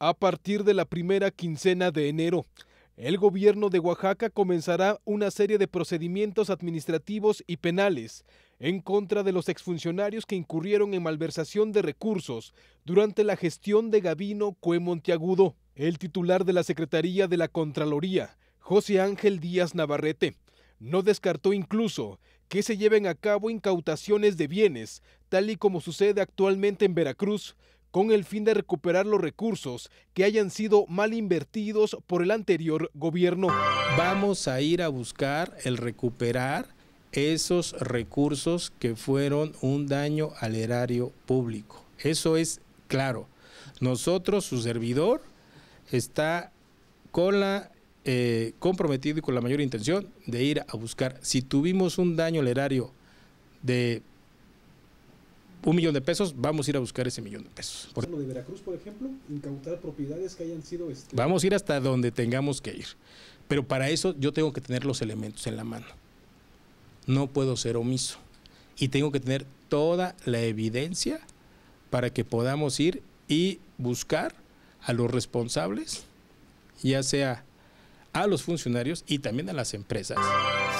A partir de la primera quincena de enero, el gobierno de Oaxaca comenzará una serie de procedimientos administrativos y penales en contra de los exfuncionarios que incurrieron en malversación de recursos durante la gestión de Gabino Cue El titular de la Secretaría de la Contraloría, José Ángel Díaz Navarrete, no descartó incluso que se lleven a cabo incautaciones de bienes, tal y como sucede actualmente en Veracruz, con el fin de recuperar los recursos que hayan sido mal invertidos por el anterior gobierno. Vamos a ir a buscar el recuperar esos recursos que fueron un daño al erario público. Eso es claro. Nosotros, su servidor, está con la eh, comprometido y con la mayor intención de ir a buscar. Si tuvimos un daño al erario de un millón de pesos, vamos a ir a buscar ese millón de pesos. Por lo de Veracruz, por ejemplo, incautar propiedades que hayan sido... Este, vamos a ir hasta donde tengamos que ir. Pero para eso yo tengo que tener los elementos en la mano. No puedo ser omiso. Y tengo que tener toda la evidencia para que podamos ir y buscar a los responsables, ya sea a los funcionarios y también a las empresas.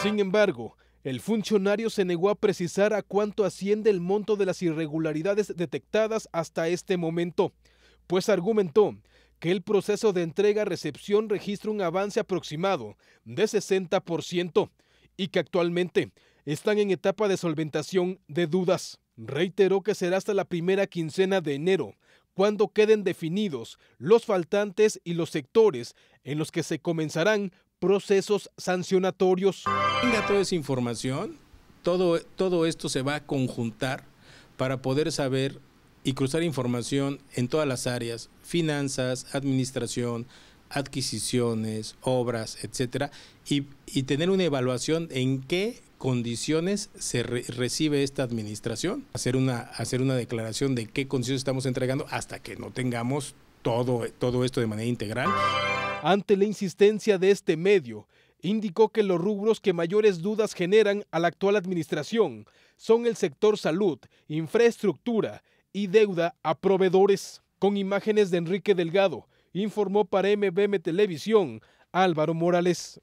Sin embargo, el funcionario se negó a precisar a cuánto asciende el monto de las irregularidades detectadas hasta este momento, pues argumentó que el proceso de entrega-recepción registra un avance aproximado de 60% y que actualmente están en etapa de solventación de dudas. Reiteró que será hasta la primera quincena de enero cuando queden definidos los faltantes y los sectores en los que se comenzarán procesos sancionatorios. Tenga toda esa información, todo, todo esto se va a conjuntar para poder saber y cruzar información en todas las áreas, finanzas, administración, adquisiciones, obras, etcétera, y, y tener una evaluación en qué condiciones se recibe esta administración, hacer una, hacer una declaración de qué condiciones estamos entregando hasta que no tengamos todo, todo esto de manera integral. Ante la insistencia de este medio, indicó que los rubros que mayores dudas generan a la actual administración son el sector salud, infraestructura y deuda a proveedores. Con imágenes de Enrique Delgado, informó para MBM Televisión Álvaro Morales.